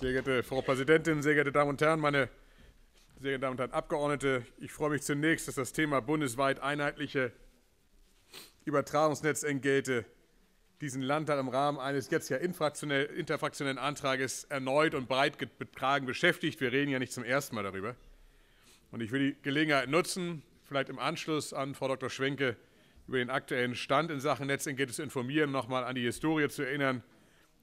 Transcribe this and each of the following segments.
Sehr geehrte Frau Präsidentin, sehr geehrte Damen und Herren, meine sehr geehrten Damen und Herren Abgeordnete, ich freue mich zunächst, dass das Thema bundesweit einheitliche Übertragungsnetzentgelte diesen Landtag im Rahmen eines jetzt ja interfraktionellen Antrages erneut und breit getragen beschäftigt. Wir reden ja nicht zum ersten Mal darüber. Und ich will die Gelegenheit nutzen, vielleicht im Anschluss an Frau Dr. Schwenke über den aktuellen Stand in Sachen Netzentgelte zu informieren, nochmal an die Historie zu erinnern,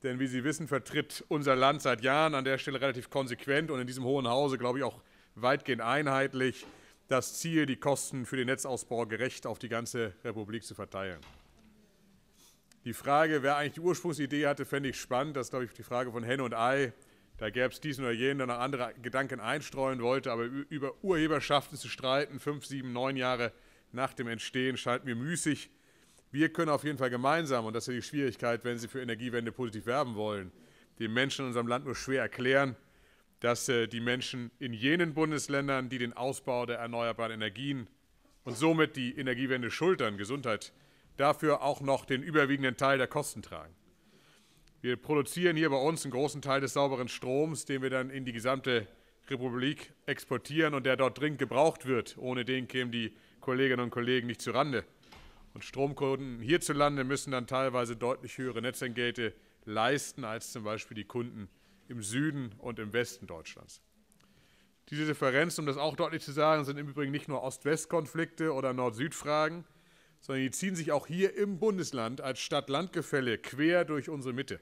denn wie Sie wissen, vertritt unser Land seit Jahren an der Stelle relativ konsequent und in diesem Hohen Hause, glaube ich, auch weitgehend einheitlich das Ziel, die Kosten für den Netzausbau gerecht auf die ganze Republik zu verteilen. Die Frage, wer eigentlich die Ursprungsidee hatte, fände ich spannend. Das ist, glaube ich, die Frage von Henne und Ei. Da gäbe es diesen oder jenen, der noch andere Gedanken einstreuen wollte. Aber über Urheberschaften zu streiten, fünf, sieben, neun Jahre nach dem Entstehen, scheint mir müßig. Wir können auf jeden Fall gemeinsam, und das ist ja die Schwierigkeit, wenn Sie für Energiewende positiv werben wollen, den Menschen in unserem Land nur schwer erklären, dass äh, die Menschen in jenen Bundesländern, die den Ausbau der erneuerbaren Energien und somit die Energiewende schultern, Gesundheit, dafür auch noch den überwiegenden Teil der Kosten tragen. Wir produzieren hier bei uns einen großen Teil des sauberen Stroms, den wir dann in die gesamte Republik exportieren und der dort dringend gebraucht wird. Ohne den kämen die Kolleginnen und Kollegen nicht zu Rande. Und Stromkunden hierzulande müssen dann teilweise deutlich höhere Netzentgelte leisten als zum Beispiel die Kunden im Süden und im Westen Deutschlands. Diese Differenzen, um das auch deutlich zu sagen, sind im Übrigen nicht nur Ost-West-Konflikte oder Nord-Süd-Fragen, sondern die ziehen sich auch hier im Bundesland als Stadt-Land-Gefälle quer durch unsere Mitte.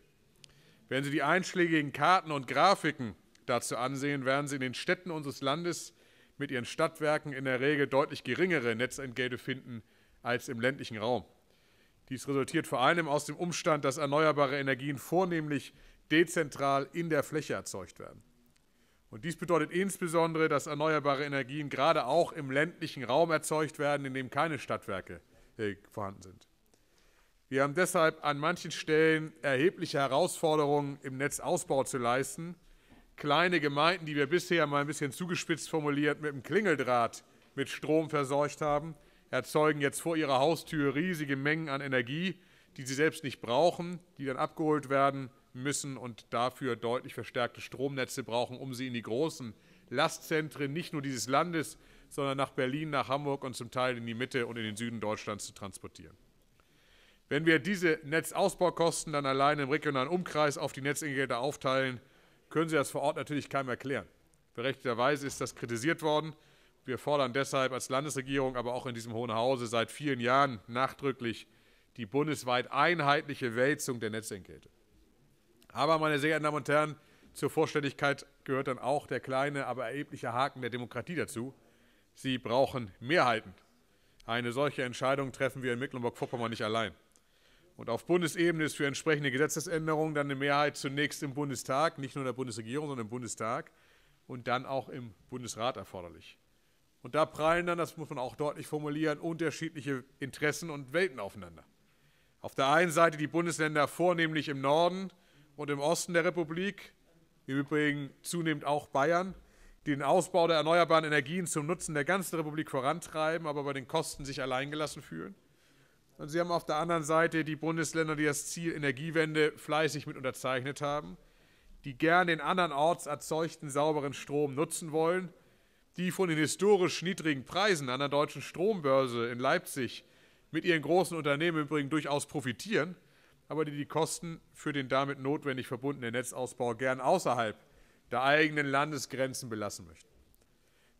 Wenn Sie die einschlägigen Karten und Grafiken dazu ansehen, werden Sie in den Städten unseres Landes mit ihren Stadtwerken in der Regel deutlich geringere Netzentgelte finden als im ländlichen Raum. Dies resultiert vor allem aus dem Umstand, dass erneuerbare Energien vornehmlich dezentral in der Fläche erzeugt werden. Und dies bedeutet insbesondere, dass erneuerbare Energien gerade auch im ländlichen Raum erzeugt werden, in dem keine Stadtwerke äh, vorhanden sind. Wir haben deshalb an manchen Stellen erhebliche Herausforderungen im Netzausbau zu leisten. Kleine Gemeinden, die wir bisher mal ein bisschen zugespitzt formuliert mit dem Klingeldraht mit Strom versorgt haben, erzeugen jetzt vor ihrer Haustür riesige Mengen an Energie, die sie selbst nicht brauchen, die dann abgeholt werden müssen und dafür deutlich verstärkte Stromnetze brauchen, um sie in die großen Lastzentren nicht nur dieses Landes, sondern nach Berlin, nach Hamburg und zum Teil in die Mitte und in den Süden Deutschlands zu transportieren. Wenn wir diese Netzausbaukosten dann allein im regionalen Umkreis auf die Netzentgelte aufteilen, können Sie das vor Ort natürlich keinem erklären. Berechtigterweise ist das kritisiert worden. Wir fordern deshalb als Landesregierung, aber auch in diesem Hohen Hause seit vielen Jahren nachdrücklich die bundesweit einheitliche Wälzung der Netzentgelte. Aber, meine sehr geehrten Damen und Herren, zur Vorständigkeit gehört dann auch der kleine, aber erhebliche Haken der Demokratie dazu. Sie brauchen Mehrheiten. Eine solche Entscheidung treffen wir in Mecklenburg-Vorpommern nicht allein. Und auf Bundesebene ist für entsprechende Gesetzesänderungen dann eine Mehrheit zunächst im Bundestag, nicht nur in der Bundesregierung, sondern im Bundestag und dann auch im Bundesrat erforderlich. Und da prallen dann, das muss man auch deutlich formulieren, unterschiedliche Interessen und Welten aufeinander. Auf der einen Seite die Bundesländer vornehmlich im Norden und im Osten der Republik, im Übrigen zunehmend auch Bayern, die den Ausbau der erneuerbaren Energien zum Nutzen der ganzen Republik vorantreiben, aber bei den Kosten sich alleingelassen fühlen. Und Sie haben auf der anderen Seite die Bundesländer, die das Ziel Energiewende fleißig mit unterzeichnet haben, die gern den andernorts erzeugten sauberen Strom nutzen wollen die von den historisch niedrigen Preisen an der deutschen Strombörse in Leipzig mit ihren großen Unternehmen übrigens durchaus profitieren, aber die die Kosten für den damit notwendig verbundenen Netzausbau gern außerhalb der eigenen Landesgrenzen belassen möchten.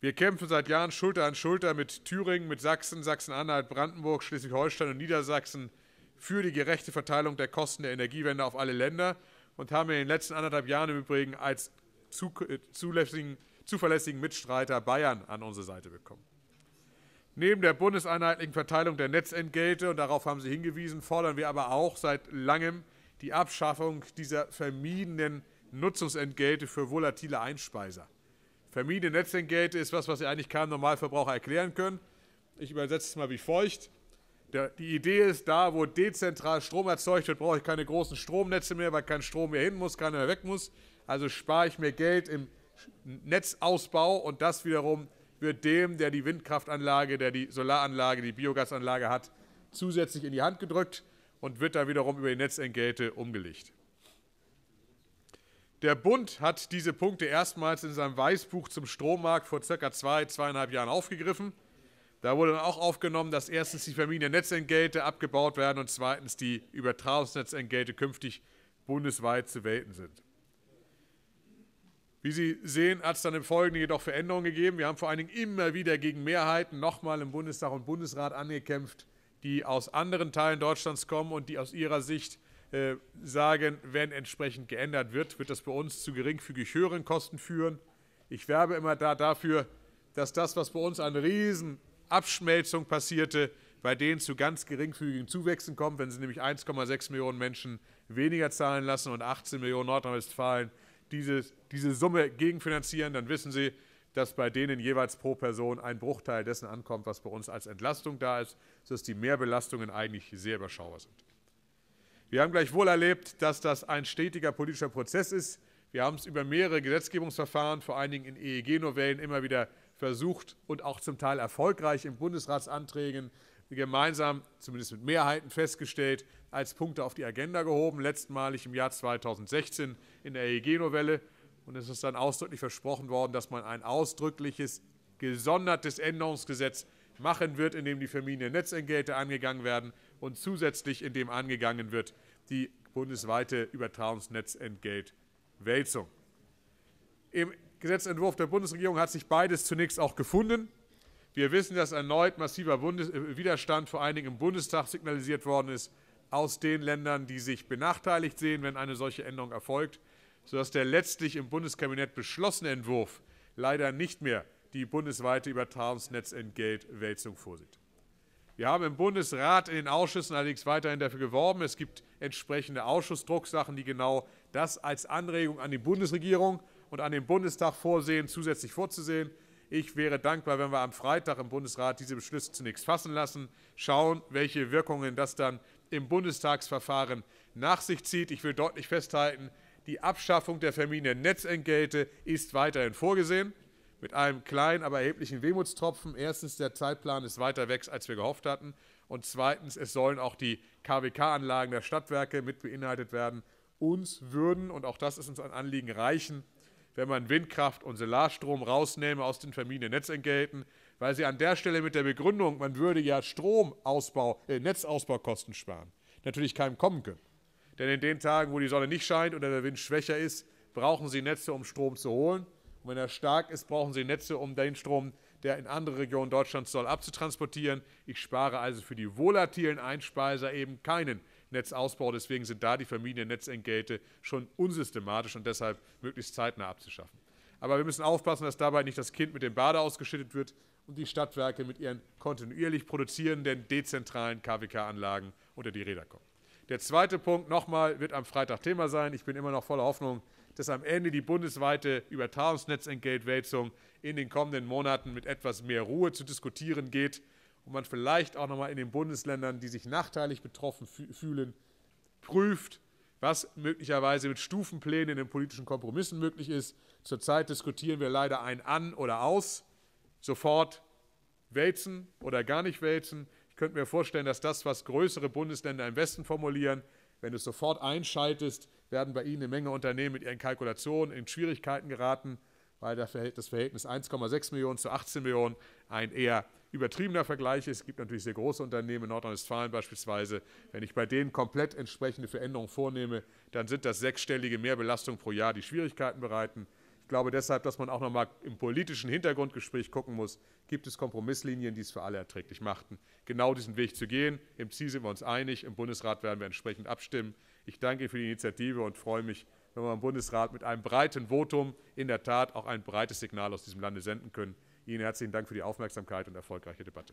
Wir kämpfen seit Jahren Schulter an Schulter mit Thüringen, mit Sachsen, Sachsen-Anhalt, Brandenburg, Schleswig-Holstein und Niedersachsen für die gerechte Verteilung der Kosten der Energiewende auf alle Länder und haben in den letzten anderthalb Jahren im Übrigen als äh, zulässigen zuverlässigen Mitstreiter Bayern an unsere Seite bekommen. Neben der bundeseinheitlichen Verteilung der Netzentgelte, und darauf haben Sie hingewiesen, fordern wir aber auch seit langem die Abschaffung dieser vermiedenen Nutzungsentgelte für volatile Einspeiser. Vermiedene Netzentgelte ist etwas, was Sie eigentlich keinem Normalverbraucher erklären können. Ich übersetze es mal wie feucht. Die Idee ist, da wo dezentral Strom erzeugt wird, brauche ich keine großen Stromnetze mehr, weil kein Strom mehr hin muss, keiner mehr weg muss. Also spare ich mir Geld im Netzausbau und das wiederum wird dem, der die Windkraftanlage, der die Solaranlage, die Biogasanlage hat, zusätzlich in die Hand gedrückt und wird dann wiederum über die Netzentgelte umgelegt. Der Bund hat diese Punkte erstmals in seinem Weißbuch zum Strommarkt vor ca. zwei, zweieinhalb Jahren aufgegriffen. Da wurde dann auch aufgenommen, dass erstens die Familiennetzentgelte abgebaut werden und zweitens die Übertragungsnetzentgelte künftig bundesweit zu welten sind. Wie Sie sehen, hat es dann im Folgenden jedoch Veränderungen gegeben. Wir haben vor allen Dingen immer wieder gegen Mehrheiten nochmal im Bundestag und Bundesrat angekämpft, die aus anderen Teilen Deutschlands kommen und die aus ihrer Sicht äh, sagen, wenn entsprechend geändert wird, wird das bei uns zu geringfügig höheren Kosten führen. Ich werbe immer da dafür, dass das, was bei uns an Riesenabschmelzung passierte, bei denen zu ganz geringfügigen Zuwächsen kommt, wenn sie nämlich 1,6 Millionen Menschen weniger zahlen lassen und 18 Millionen Nordrhein-Westfalen dieses, diese Summe gegenfinanzieren, dann wissen Sie, dass bei denen jeweils pro Person ein Bruchteil dessen ankommt, was bei uns als Entlastung da ist, sodass die Mehrbelastungen eigentlich sehr überschaubar sind. Wir haben gleichwohl erlebt, dass das ein stetiger politischer Prozess ist. Wir haben es über mehrere Gesetzgebungsverfahren, vor allen Dingen in EEG-Novellen, immer wieder versucht und auch zum Teil erfolgreich in Bundesratsanträgen gemeinsam, zumindest mit Mehrheiten festgestellt, als Punkte auf die Agenda gehoben, letztmalig im Jahr 2016 in der EEG-Novelle. Und es ist dann ausdrücklich versprochen worden, dass man ein ausdrückliches, gesondertes Änderungsgesetz machen wird, in dem die Familiennetzentgelte angegangen werden und zusätzlich in dem angegangen wird die bundesweite Übertragungsnetzentgeltwälzung. Im Gesetzentwurf der Bundesregierung hat sich beides zunächst auch gefunden. Wir wissen, dass erneut massiver Bundes äh, Widerstand vor einigen im Bundestag signalisiert worden ist aus den Ländern, die sich benachteiligt sehen, wenn eine solche Änderung erfolgt, sodass der letztlich im Bundeskabinett beschlossene Entwurf leider nicht mehr die bundesweite Übertragungsnetzentgeltwälzung vorsieht. Wir haben im Bundesrat in den Ausschüssen allerdings weiterhin dafür geworben. Es gibt entsprechende Ausschussdrucksachen, die genau das als Anregung an die Bundesregierung und an den Bundestag vorsehen, zusätzlich vorzusehen. Ich wäre dankbar, wenn wir am Freitag im Bundesrat diese Beschlüsse zunächst fassen lassen, schauen, welche Wirkungen das dann im Bundestagsverfahren nach sich zieht. Ich will deutlich festhalten, die Abschaffung der Familiennetzentgelte ist weiterhin vorgesehen, mit einem kleinen, aber erheblichen Wehmutstropfen. Erstens, der Zeitplan ist weiter weg, als wir gehofft hatten. Und zweitens, es sollen auch die KWK-Anlagen der Stadtwerke mit beinhaltet werden. Uns würden, und auch das ist uns ein Anliegen, reichen wenn man Windkraft und Solarstrom rausnehme aus den Familiennetzentgelten, weil sie an der Stelle mit der Begründung, man würde ja Stromausbau, äh, Netzausbaukosten sparen, natürlich keinem kommen können. Denn in den Tagen, wo die Sonne nicht scheint oder der Wind schwächer ist, brauchen sie Netze, um Strom zu holen. Und wenn er stark ist, brauchen sie Netze, um den Strom, der in andere Regionen Deutschlands soll, abzutransportieren. Ich spare also für die volatilen Einspeiser eben keinen Netzausbau. Deswegen sind da die Familiennetzentgelte schon unsystematisch und deshalb möglichst zeitnah abzuschaffen. Aber wir müssen aufpassen, dass dabei nicht das Kind mit dem Bade ausgeschüttet wird und die Stadtwerke mit ihren kontinuierlich produzierenden dezentralen KWK-Anlagen unter die Räder kommen. Der zweite Punkt nochmal wird am Freitag Thema sein. Ich bin immer noch voller Hoffnung, dass am Ende die bundesweite Übertragungsnetzentgeltwälzung in den kommenden Monaten mit etwas mehr Ruhe zu diskutieren geht und man vielleicht auch nochmal in den Bundesländern, die sich nachteilig betroffen fühlen, prüft, was möglicherweise mit Stufenplänen in den politischen Kompromissen möglich ist. Zurzeit diskutieren wir leider ein An oder Aus, sofort wälzen oder gar nicht wälzen. Ich könnte mir vorstellen, dass das, was größere Bundesländer im Westen formulieren, wenn du es sofort einschaltest, werden bei ihnen eine Menge Unternehmen mit ihren Kalkulationen in Schwierigkeiten geraten, weil das Verhältnis 1,6 Millionen zu 18 Millionen ein eher übertriebener Vergleich ist. Es gibt natürlich sehr große Unternehmen in Nordrhein-Westfalen beispielsweise. Wenn ich bei denen komplett entsprechende Veränderungen vornehme, dann sind das sechsstellige Mehrbelastungen pro Jahr, die Schwierigkeiten bereiten. Ich glaube deshalb, dass man auch noch mal im politischen Hintergrundgespräch gucken muss, gibt es Kompromisslinien, die es für alle erträglich machten, genau diesen Weg zu gehen. Im Ziel sind wir uns einig, im Bundesrat werden wir entsprechend abstimmen. Ich danke für die Initiative und freue mich, wenn wir im Bundesrat mit einem breiten Votum in der Tat auch ein breites Signal aus diesem Lande senden können. Ihnen herzlichen Dank für die Aufmerksamkeit und erfolgreiche Debatte.